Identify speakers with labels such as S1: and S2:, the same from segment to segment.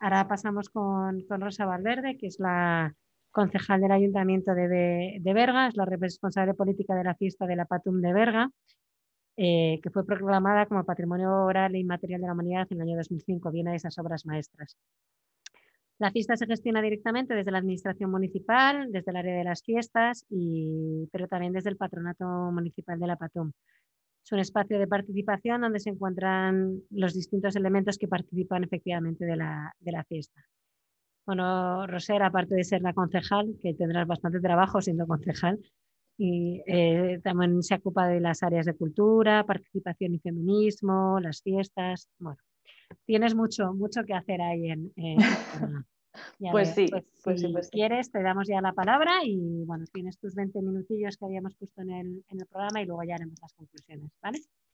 S1: Ahora pasamos con, Rosa Valverde, que es la concejal del Ayuntamiento de, de, es la responsable política de la fiesta de la Patum de Verga, eh, que fue proclamada como Patrimonio Oral e Inmaterial de la Humanidad en el año 2005. Viene de esas obras maestras. La fiesta se gestiona directamente desde la Administración Municipal, desde el área de las fiestas, pero también desde el Patronato Municipal de la Patum. Es un espacio de participación donde se encuentran los distintos elementos que participan efectivamente de la, fiesta. Bueno, Roser, aparte de ser la concejal, que tendrás bastante trabajo siendo concejal, y eh, también se ocupa de las áreas de cultura, participación y feminismo, las fiestas. Bueno, tienes mucho, mucho que hacer ahí en. en pues, sí, pues si quieres, te damos ya la palabra y bueno, tienes tus 20 minutillos que habíamos puesto en el, programa y luego ya haremos las conclusiones,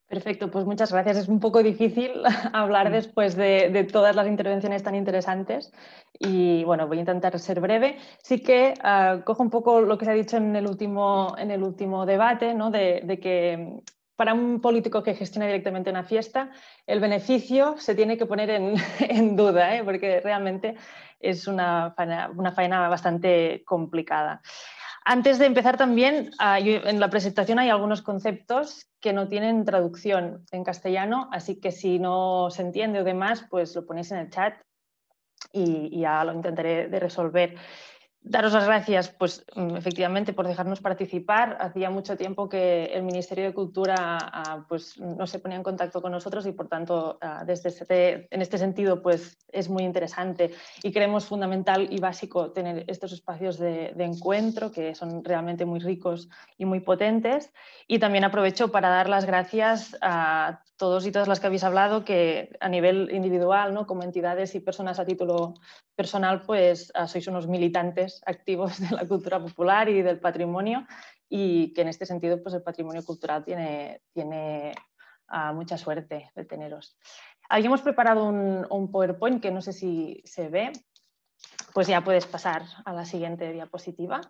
S2: Perfecto, pues muchas gracias. Es un poco difícil hablar mm. después de, todas las intervenciones tan interesantes y bueno, voy a intentar ser breve. Sí que ah, cojo un poco lo que se ha dicho en el último, en el último debate, de que para un político que gestiona directamente una fiesta, el beneficio se tiene que poner en, duda, ¿eh? porque realmente es una faena, bastante complicada. Antes de empezar también, en la presentación hay algunos conceptos que no tienen traducción en castellano, así que si no se entiende o demás, pues lo ponéis en el chat y, ya lo intentaré de resolver. Daros las gracias, pues mm, efectivamente, por dejarnos participar. Hacía mucho tiempo que el Ministerio de Cultura ah, pues, no se ponía en contacto con nosotros y, por tanto, ah, desde este, en este sentido, pues es muy interesante y creemos fundamental y básico tener estos espacios de, de encuentro que son realmente muy ricos y muy potentes. Y también aprovecho para dar las gracias a todos y todas las que habéis hablado, que a nivel individual, ¿no? como entidades y personas a título personal, pues ah, sois unos militantes activos de la cultura popular y del patrimonio y que en este sentido pues el patrimonio cultural tiene, ah, mucha suerte de teneros. hemos preparado un PowerPoint que no sé si se ve, pues ya puedes pasar a la siguiente diapositiva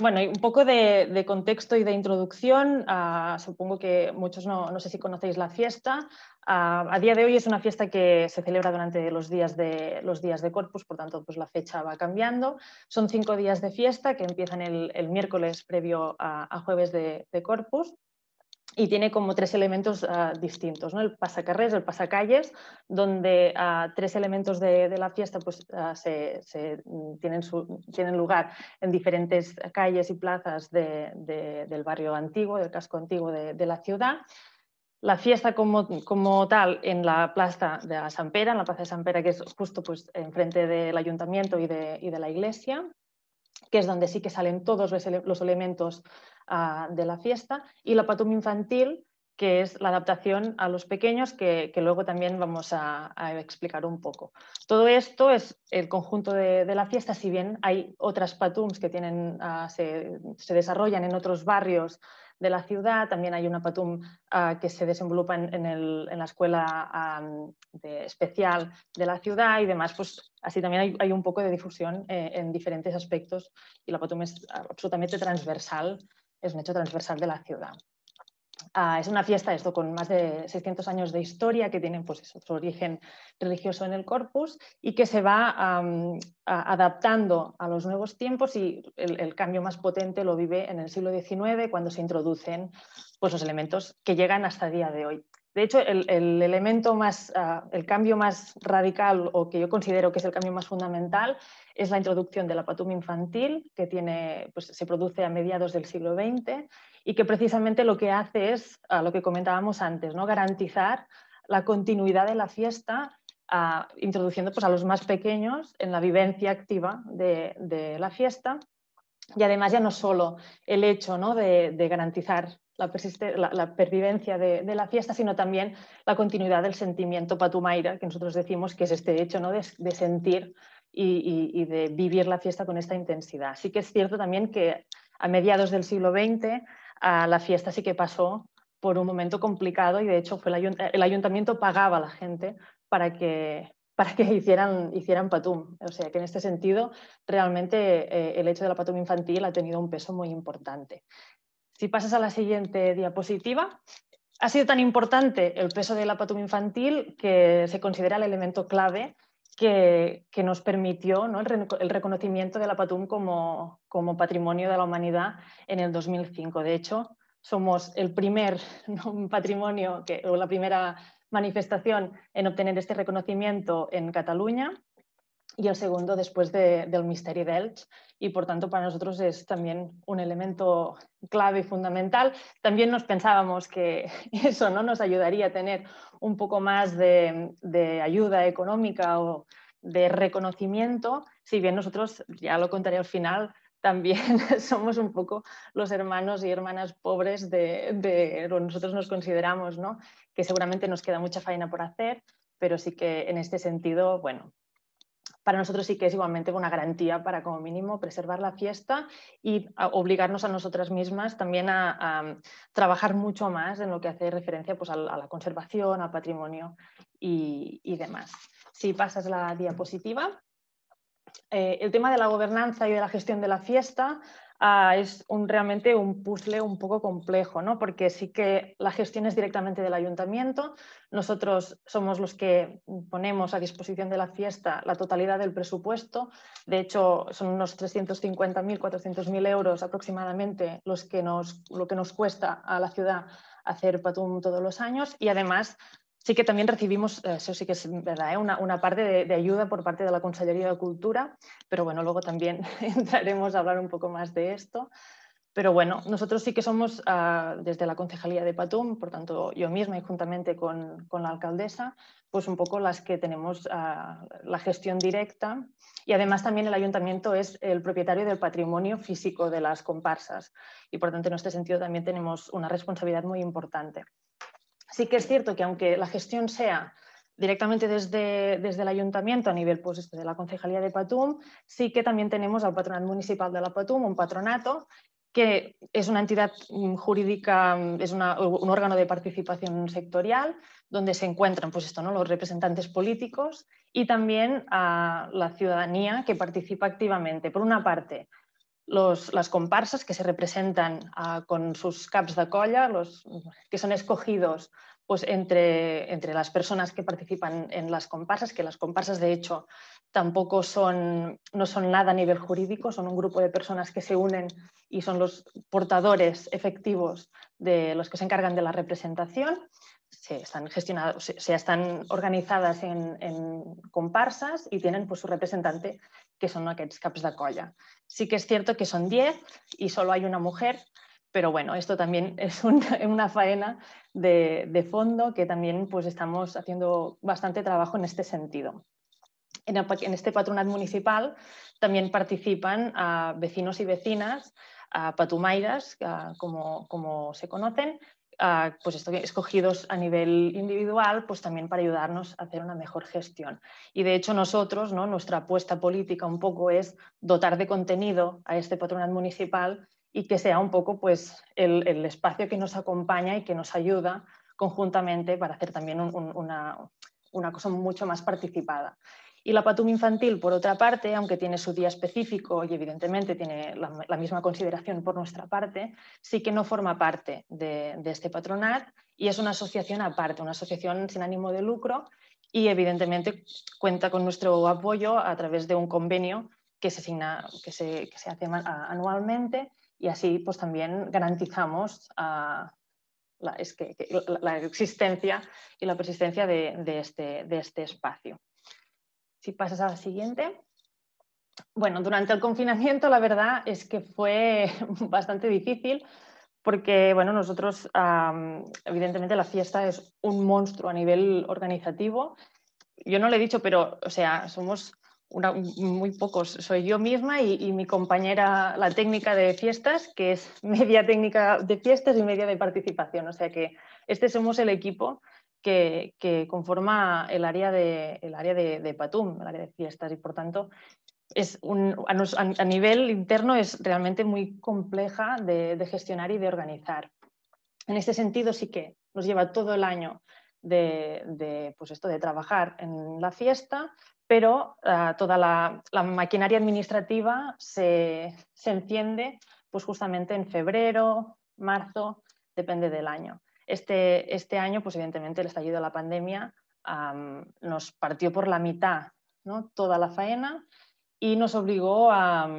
S2: bueno, un poco de, contexto y de introducción. Ah, supongo que muchos no, sé si conocéis la fiesta. Ah, a día de hoy es una fiesta que se celebra durante los días de, los días de Corpus, por tanto, pues la fecha va cambiando. Son cinco días de fiesta que empiezan el, miércoles previo a, jueves de Corpus y tiene como tres elementos ah, distintos, ¿no? el pasacarrés, el pasacalles, donde ah, tres elementos de, la fiesta pues, ah, se, mm, tienen, lugar en diferentes calles y plazas del barrio antiguo, del casco antiguo de, la ciudad. La fiesta como, tal en la plaza de San Pera, en la plaza de San que es justo pues, enfrente del ayuntamiento y de la iglesia que es donde sí que salen todos los elementos ah, de la fiesta, y la patum infantil, que es la adaptación a los pequeños, que, luego también vamos a, explicar un poco. Todo esto es el conjunto de, la fiesta, si bien hay otras patums que tienen, ah, se, se, desarrollan en otros barrios de la ciudad. También hay una PATUM ah, que se desenvolupa en, la escuela de, especial de la ciudad y demás. Pues así también hay, un poco de difusión eh, en diferentes aspectos y la PATUM es absolutamente transversal, es un hecho transversal de la ciudad. Ah, es una fiesta, esto con más de 600 años de historia, que tienen pues, su origen religioso en el corpus y que se va adaptando a los nuevos tiempos y el, cambio más potente lo vive en el siglo XIX, cuando se introducen pues, los elementos que llegan hasta el día de hoy. De hecho, el, elemento más, ah, el cambio más radical o que yo considero que es el cambio más fundamental es la introducción de la patum infantil, que tiene, pues, se produce a mediados del siglo XX y que precisamente lo que hace es, lo que comentábamos antes, ¿no? garantizar la continuidad de la fiesta, ah, introduciendo pues, a los más pequeños en la vivencia activa de, la fiesta. Y además ya no solo el hecho ¿no? de, de garantizar la, pervivencia de, la fiesta, sino también la continuidad del sentimiento patumaira, que nosotros decimos que es este hecho ¿no? de, sentir y, de vivir la fiesta con esta intensidad. Sí que es cierto también que a mediados del siglo XX la fiesta sí que pasó por un momento complicado y de hecho el, ayuntamiento pagaba a la gente para que, hicieran, patum. O sea que en este sentido, realmente eh, el hecho de la patum infantil ha tenido un peso muy importante. Si pasas a la siguiente diapositiva, ha sido tan importante el peso de la Patum infantil que se considera el elemento clave que, nos permitió el, reconocimiento de la como, como, patrimonio de la humanidad en el 2005. De hecho, somos el primer patrimonio o la primera manifestación en obtener este reconocimiento en Cataluña y el segundo después del Misteri d'Elx. Y por tanto, para nosotros es también un elemento clave y fundamental. También nos pensábamos que eso ¿no? nos ayudaría a tener un poco más de, ayuda económica o de reconocimiento, si bien nosotros, ya lo contaré al final, también somos un poco los hermanos y hermanas pobres de, de nosotros nos consideramos, ¿no? que seguramente nos queda mucha faena por hacer, pero sí que en este sentido, bueno, para nosotros sí que es igualmente una garantía para como mínimo preservar la fiesta y obligarnos a nosotras mismas también a, trabajar mucho más en lo que hace referencia pues, a, la conservación, al patrimonio y, demás. Si pasas la diapositiva, eh, el tema de la gobernanza y de la gestión de la fiesta Ah, es un, realmente un puzzle un poco complejo, ¿no? porque sí que la gestión es directamente del ayuntamiento, nosotros somos los que ponemos a disposición de la fiesta la totalidad del presupuesto, de hecho son unos 350.000, 400.000 euros aproximadamente los que nos, lo que nos cuesta a la ciudad hacer Patum todos los años y además sí que también recibimos, eh, eso sí que es verdad, eh, una, parte de, ayuda por parte de la Consellería de Cultura, pero bueno, luego también entraremos a hablar un poco más de esto. Pero bueno, nosotros sí que somos ah, desde la Concejalía de Patum, por tanto yo misma y juntamente con, la alcaldesa, pues un poco las que tenemos ah, la gestión directa y además también el ayuntamiento es el propietario del patrimonio físico de las comparsas y por tanto en este sentido también tenemos una responsabilidad muy importante sí que es cierto que aunque la gestión sea directamente desde, el ayuntamiento a nivel pues, de la concejalía de Patum, sí que también tenemos al patronato municipal de la Patum, un patronato que es una entidad mm, jurídica, mm, es un órgano de participación sectorial donde se encuentran pues esto, ¿no? los representantes políticos y también a la ciudadanía que participa activamente, por una parte, las comparsas que se representan ah, con sus caps de colla, los, que son escogidos pues, entre, entre, las personas que participan en las comparsas, que las comparsas de hecho tampoco son, no son nada a nivel jurídico, son un grupo de personas que se unen y son los portadores efectivos de los que se encargan de la representación se están organizadas se, están en, comparsas y tienen pues, su representante, que son aquests caps de colla. Sí que es cierto que son 10 y solo hay una mujer, pero bueno, esto también es una faena de, fondo que también pues, estamos haciendo bastante trabajo en este sentido. En, este patronat municipal también participan a ah, vecinos y vecinas, a ah, patumairas, ah, como se conocen, Ah, pues escogidos a nivel individual, pues también para ayudarnos a hacer una mejor gestión. Y de hecho nosotros, nuestra apuesta política un poco es dotar de contenido a este patronal municipal y que sea un poco pues, el, espacio que nos acompaña y que nos ayuda conjuntamente para hacer también una, una cosa mucho más participada. Y la patum infantil, por otra parte, aunque tiene su día específico y evidentemente tiene la, misma consideración por nuestra parte, sí que no forma parte de, este patronat y es una asociación aparte, una asociación sin ánimo de lucro y evidentemente cuenta con nuestro apoyo a través de un convenio que se, hace anualmente y así pues también garantizamos ah, la, existencia y la persistencia de este, este espacio. Si pasas a la siguiente. Bueno, durante el confinamiento la verdad es que fue bastante difícil porque, bueno, nosotros, evidentemente la fiesta es un monstruo a nivel organizativo. Yo no le he dicho, pero, o sea, somos muy pocos. Soy yo misma y, mi compañera, la técnica de fiestas, que es media técnica de fiestas y media de participación. O sea que este somos el equipo que, conforma el área, de, área de, Patum, el área de fiestas, y por tanto a, nivel interno es realmente muy compleja de, gestionar y de organizar. En este sentido sí que nos lleva todo el año de, pues esto, de trabajar en la fiesta, pero ah, toda la, maquinaria administrativa se, se enciende pues justamente en febrero, marzo, depende del año. Este, este año, pues evidentemente, el estallido de la pandemia nos partió por la mitad ¿no? toda la faena y nos obligó a,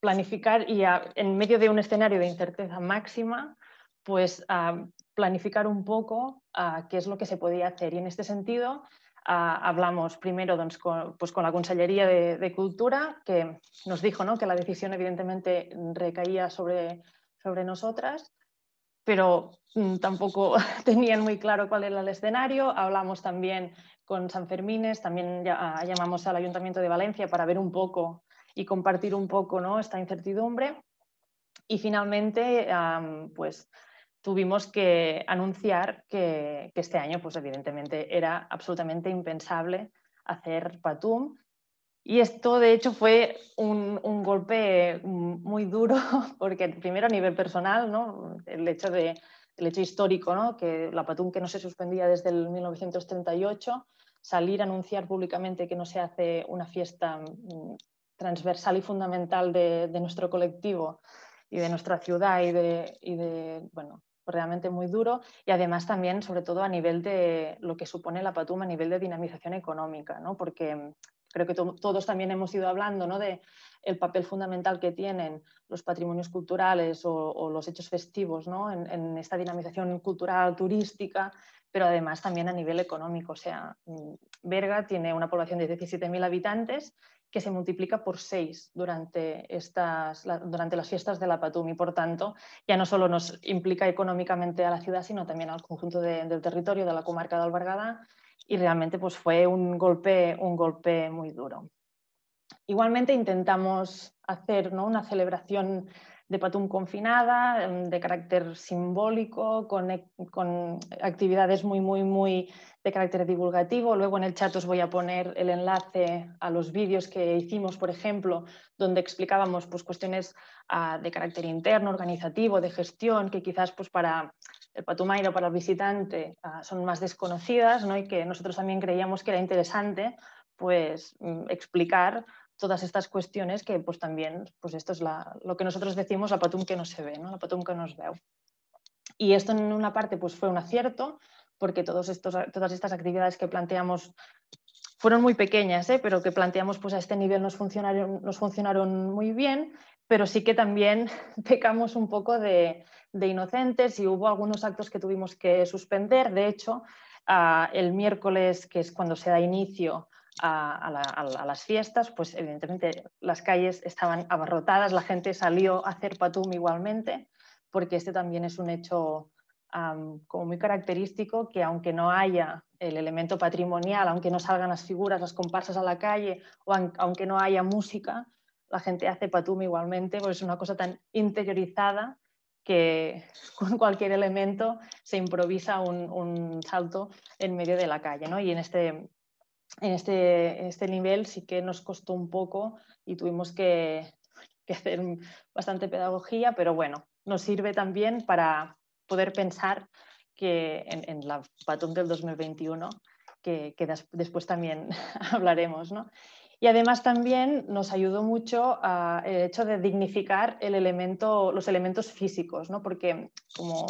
S2: planificar y a, en medio de un escenario de incerteza máxima, pues a planificar un poco qué es lo que se podía hacer. Y en este sentido, hablamos primero con, pues, con, la Consellería de, de, Cultura, que nos dijo ¿no? que la decisión evidentemente recaía sobre, sobre nosotras pero mm, tampoco tenían muy claro cuál era el escenario. Hablamos también con San Fermines, también ah, llamamos al Ayuntamiento de Valencia para ver un poco y compartir un poco ¿no? esta incertidumbre. Y finalmente, pues tuvimos que anunciar que, que, este año, pues evidentemente, era absolutamente impensable hacer Patum y esto, de hecho, fue un, golpe muy duro, porque primero a nivel personal, ¿no? el, hecho de, el hecho histórico, ¿no? que la Patum que no se suspendía desde el 1938, salir a anunciar públicamente que no se hace una fiesta mm, transversal y fundamental de, nuestro colectivo y de nuestra ciudad y de, de, bueno, realmente muy duro. Y además también, sobre todo, a nivel de lo que supone la Patum a nivel de dinamización económica, ¿no? porque creo que todos también hemos ido hablando ¿no? de el papel fundamental que tienen los patrimonios culturales o, los hechos festivos ¿no? en, esta dinamización cultural, turística, pero además también a nivel económico. O sea, Berga tiene una población de 17.000 habitantes que se multiplica por seis durante, estas, durante las fiestas de la Patum y por tanto ya no solo nos implica económicamente a la ciudad, sino también al conjunto del territorio de la comarca de Albargada, y realmente pues fue un golpe, un golpe muy duro. Igualmente intentamos hacer ¿no? una celebración de Patum confinada, mm, de carácter simbólico, e, con, actividades muy, muy, muy de carácter divulgativo. Luego en el chat os voy a poner el enlace a los vídeos que hicimos, por ejemplo, donde explicábamos pues, cuestiones ah, de carácter interno, organizativo, de gestión, que quizás pues, para el Patumairo para el visitante ah, son más desconocidas ¿no? y que nosotros también creíamos que era interesante pues, mm, explicar todas estas cuestiones que pues, también, pues esto es lo que nosotros decimos la patum que no se ve, ¿no? la patum que nos veo. Y esto en una parte pues, fue un acierto, porque todos estos, todas estas actividades que planteamos fueron muy pequeñas, ¿eh? pero que planteamos pues, a este nivel nos nos funcionaron muy bien pero sí que también pecamos un poco de, inocentes y hubo algunos actos que tuvimos que suspender. De hecho, ah, el miércoles, que es cuando se da inicio a, las fiestas, pues evidentemente las calles estaban abarrotadas, la gente salió a hacer patum igualmente, porque este también es un hecho como muy característico, que aunque no haya el elemento patrimonial, aunque no salgan las figuras, las comparsas a la calle, o aunque no haya música, la gente hace patum igualmente, porque es una cosa tan interiorizada que con cualquier elemento se improvisa un, salto en medio de la calle. ¿no? Y en este, este, este nivel sí que nos costó un poco y tuvimos que, hacer bastante pedagogía, pero bueno, nos sirve también para poder pensar que en, la PATUM del 2021, que, después también hablaremos, ¿no? Y además también nos ayudó mucho ah, el hecho de dignificar el elemento, los elementos físicos, porque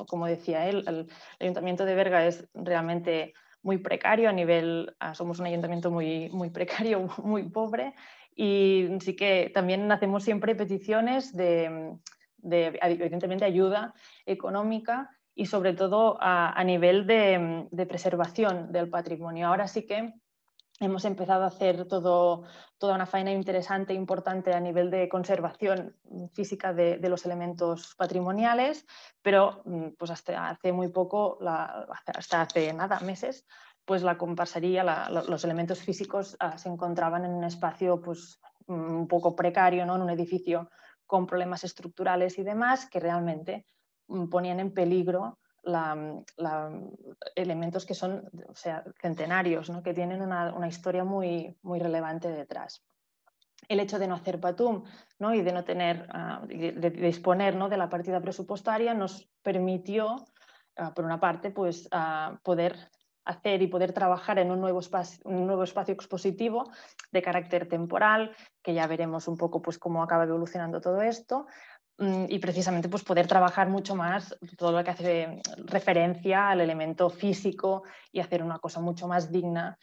S2: como, decía él, el ayuntamiento de Berga es realmente muy precario a nivel, ah, somos un ayuntamiento muy, muy precario, muy pobre, y sí que también hacemos siempre peticiones de, evidentemente, ayuda económica y sobre todo ah, a, nivel de, preservación del patrimonio. Ahora sí que hemos empezado a hacer toda una faena interesante e importante a nivel de conservación física de, los elementos patrimoniales, pero mm, pues hasta hace muy poco, hasta hace nada, meses, pues la comparsaría, los elementos físicos ah, se encontraban en un espacio pues, mm, un poco precario, en un edificio con problemas estructurales y demás que realmente mm, ponían en peligro Mm, mm, elementos que son o sea, centenarios, ¿no? que tienen una, historia muy, muy relevante detrás el hecho de no hacer patum ¿no? y de no tener, ah, de, disponer de la partida presupuestaria nos permitió, ah, por una parte, pues, ah, poder hacer y poder trabajar en un nuevo, espacio, un nuevo espacio expositivo de carácter temporal, que ya veremos un poco pues, cómo acaba evolucionando todo esto, Mm, y precisamente pues poder trabajar mucho más todo lo que hace referencia al elemento físico y hacer una cosa mucho más digna,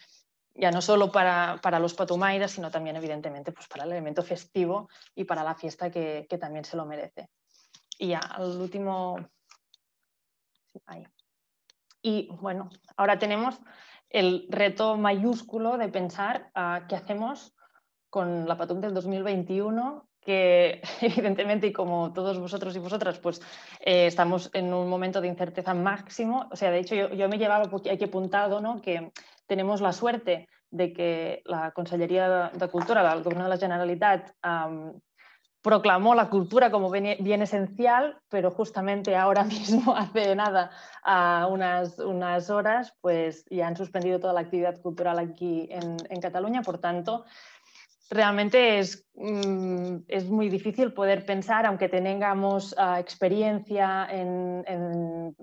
S2: ya no solo para, para los patumairas, sino también evidentemente pues para el elemento festivo y para la fiesta que, también se lo merece. Y al último... Y bueno, ahora tenemos el reto mayúsculo de pensar ah, qué hacemos con la Patum del 2021 que evidentemente, y como todos vosotros y vosotras, pues eh, estamos en un momento de incerteza máximo. O sea, de hecho, yo, yo me llevaba aquí apuntado ¿no? que tenemos la suerte de que la Consellería de Cultura del Gobierno de la Generalitat proclamó la cultura como bien, esencial, pero justamente ahora mismo, hace nada, a unas, unas horas, pues ya han suspendido toda la actividad cultural aquí en, en Cataluña. Por tanto, realmente es, mm, es, muy difícil poder pensar, aunque tengamos ah, experiencia en, en,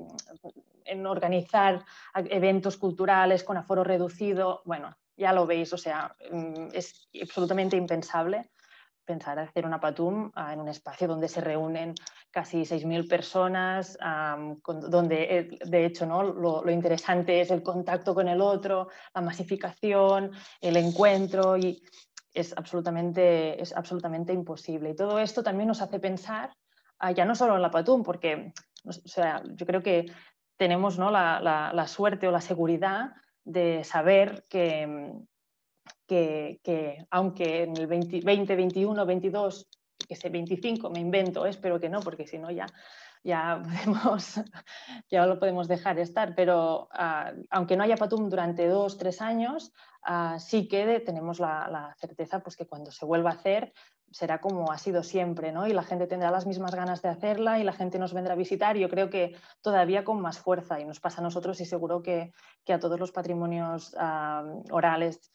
S2: en, organizar eventos culturales con aforo reducido, bueno, ya lo veis, o sea, mm, es absolutamente impensable pensar hacer una patum ah, en un espacio donde se reúnen casi 6.000 personas, donde eh, de hecho ¿no? Lo, lo, interesante es el contacto con el otro, la masificación, el encuentro y es absolutamente, es absolutamente imposible. Y todo esto también nos hace pensar, ah, ya no solo en la Patum, porque o sea, yo creo que tenemos ¿no? la, la, suerte o la seguridad de saber que, que, aunque en el 20, 2021 21, 22, que 25, me invento, ¿eh? espero que no, porque si no ya ya podemos, ya lo podemos dejar estar, pero ah, aunque no haya Patum durante dos, tres años, Ah, sí que tenemos la, certeza pues, que cuando se vuelva a hacer será como ha sido siempre, ¿no? Y la gente tendrá las mismas ganas de hacerla y la gente nos vendrá a visitar, yo creo que todavía con más fuerza y nos pasa a nosotros y seguro que, a todos los patrimonios ah, orales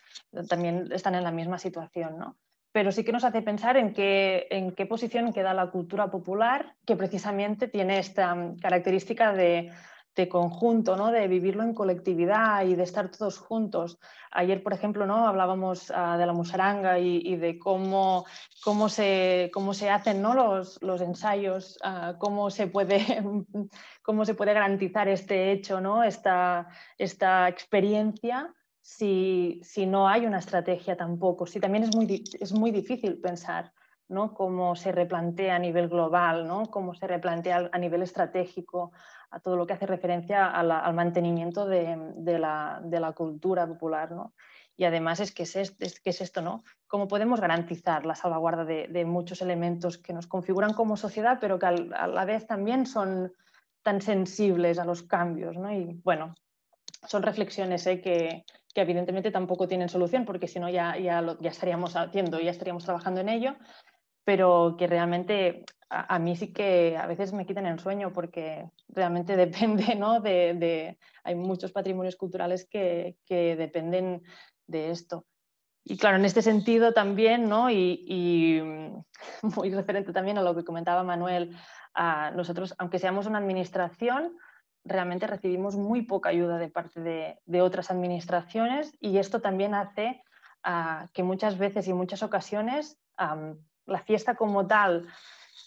S2: también están en la misma situación, ¿no? pero sí que nos hace pensar en qué, en qué posición queda la cultura popular, que precisamente tiene esta mm, característica de de este conjunto, ¿no? de vivirlo en colectividad y de estar todos juntos. Ayer, por ejemplo, ¿no? hablábamos ah, de la musaranga y, de cómo, cómo, se, cómo se hacen ¿no? los, los ensayos, ah, cómo, se puede, cómo se puede garantizar este hecho, ¿no? esta, esta experiencia. Si, no hay una estrategia tampoco, si también es es muy difícil pensar ¿no? cómo se replantea a nivel global, ¿no? cómo se replantea a nivel estratégico, a todo lo que hace referencia al mantenimiento de, la, cultura popular. ¿no? Y además este, es que es, esto, ¿no? ¿Cómo podemos garantizar la salvaguarda de, muchos elementos que nos configuran como sociedad, pero que a la vez también son tan sensibles a los cambios? ¿no? Y bueno, son reflexiones ¿eh? que, evidentemente tampoco tienen solución, porque si no ya, ya, estaríamos haciendo, ya estaríamos trabajando en ello, pero que realmente a, mí sí que a veces me quitan el sueño porque realmente depende, ¿no? De, hay muchos patrimonios culturales que, que, dependen de esto. Y claro, en este sentido también, ¿no? Y, mm, muy referente también a lo que comentaba Manuel, a nosotros, aunque seamos una administración, realmente recibimos muy poca ayuda de parte de, otras administraciones y esto también hace ah, que muchas veces y muchas ocasiones la fiesta como tal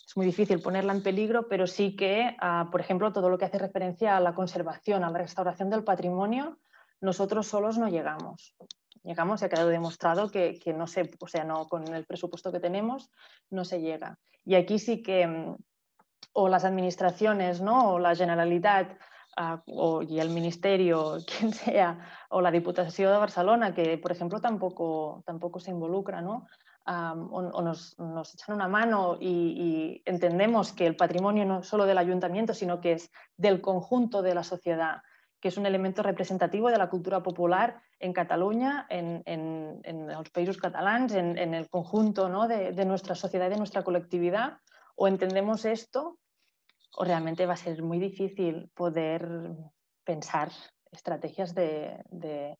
S2: es muy difícil ponerla en peligro, pero sí que, ah, por ejemplo, todo lo que hace referencia a la conservación, a la restauración del patrimonio, nosotros solos no llegamos. Llegamos, y ha quedado demostrado que, no se, o sea, no con el presupuesto que tenemos, no se llega. Y aquí sí que, mm, o las administraciones, o la Generalitat, ah, o, y el Ministerio, quien sea, o la Diputación de Barcelona, que por ejemplo tampoco, tampoco se involucra, ¿no? o, nos, echan una mano y, entendemos que el patrimonio no es solo del ayuntamiento, sino que es del conjunto de la sociedad, que es un elemento representativo de la cultura popular en Cataluña, en, los países catalanes en, el conjunto de, nuestra sociedad y de nuestra colectividad, o entendemos esto o realmente va a ser muy difícil poder pensar estrategias de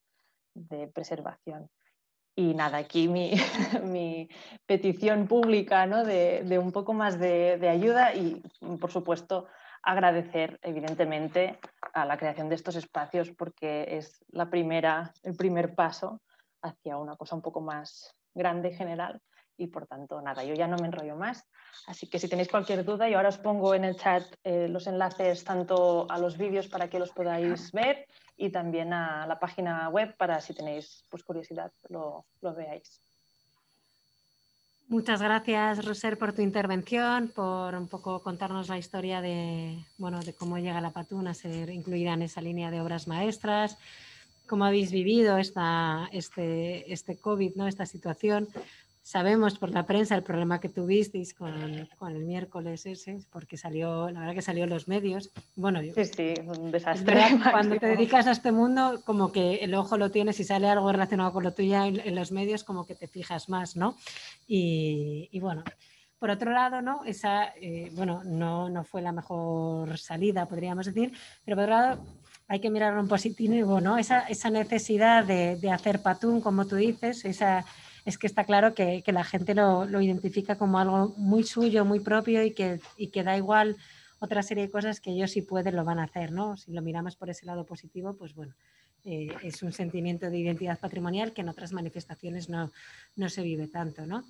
S2: preservación. Y nada, aquí mi, petición pública ¿no? de, un poco más de, ayuda y, por supuesto, agradecer evidentemente a la creación de estos espacios porque es la primera, el primer paso hacia una cosa un poco más grande general y por tanto, nada, yo ya no me enrollo más. Así que si tenéis cualquier duda, yo ahora os pongo en el chat eh, los enlaces tanto a los vídeos para que los podáis ver y también a la página web para si tenéis pues, curiosidad lo, veáis.
S1: Muchas gracias, Roser, por tu intervención, por un poco contarnos la historia de, bueno, de cómo llega la patuna a ser incluida en esa línea de obras maestras, cómo habéis vivido esta, este, este COVID, ¿no? esta situación sabemos por la prensa el problema que tuvisteis con, con, el miércoles ese, porque salió, la verdad que salió en los medios. Bueno, sí, sí, un desastre. Cuando te dedicas a este mundo, como que el ojo lo tienes y sale algo relacionado con lo tuyo en, los medios, como que te fijas más, ¿no? Y, bueno. Por otro lado, ¿no? Esa, eh, bueno, no, no fue la mejor salida, podríamos decir, pero por otro lado, hay que mirarlo en positivo, ¿no? Esa, esa necesidad de, de hacer patún, como tú dices, esa, es que está claro que, que la gente lo, lo, identifica como algo muy suyo, muy propio y que, y que da igual otra serie de cosas que ellos si pueden lo van a hacer, ¿no? Si lo miramos por ese lado positivo, pues bueno, eh, es un sentimiento de identidad patrimonial que en otras manifestaciones no, no se vive tanto, ¿no?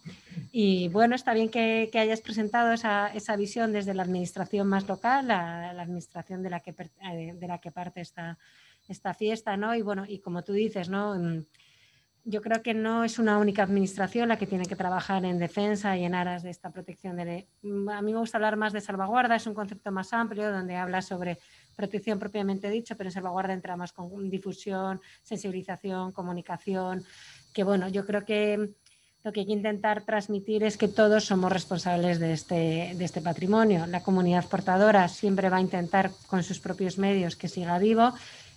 S1: Y bueno, está bien que, que hayas presentado esa, esa, visión desde la administración más local, la, la administración de la que, eh, de la que parte esta, esta fiesta, ¿no? Y bueno, y como tú dices, ¿no? Mm, yo creo que no es una única administración la que tiene que trabajar en defensa y en aras de esta protección. De... Mm, a mí me gusta hablar más de salvaguarda, es un concepto más amplio donde habla sobre protección propiamente dicho, pero en salvaguarda más con difusión, sensibilización, comunicación, que bueno, yo creo que lo que hay que intentar transmitir es que todos somos responsables de este, de este patrimonio. La comunidad portadora siempre va a intentar con sus propios medios que siga vivo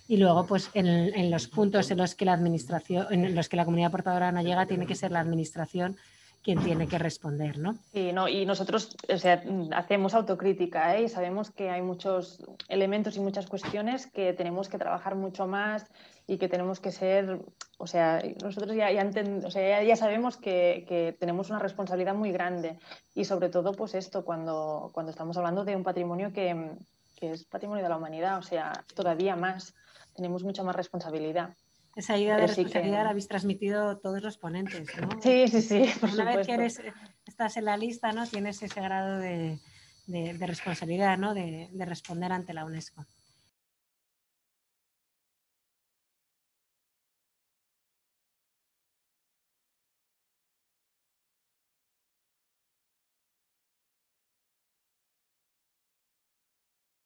S1: y luego, pues en, los puntos en los que la administración, en los que la comunidad portadora no llega, tiene que ser la administración quien tiene que responder, ¿no?
S2: no, y nosotros o sea, hacemos autocrítica ¿eh? y sabemos que hay muchos elementos y muchas cuestiones que tenemos que trabajar mucho más y que tenemos que ser, o sea, nosotros ya, o sea, ya, ya sabemos que, que, tenemos una responsabilidad muy grande y sobre todo pues esto cuando, cuando estamos hablando de un patrimonio que, que es patrimonio de la humanidad, o sea, todavía más tenemos mucha más responsabilidad. Esa idea de responsabilidad la habéis
S1: transmitido todos los ponentes, ¿no? Sí, sí, sí. Por Una vez que eres, estás en la lista, ¿no? Tienes ese grado de, responsabilidad, ¿no? de responder ante la UNESCO.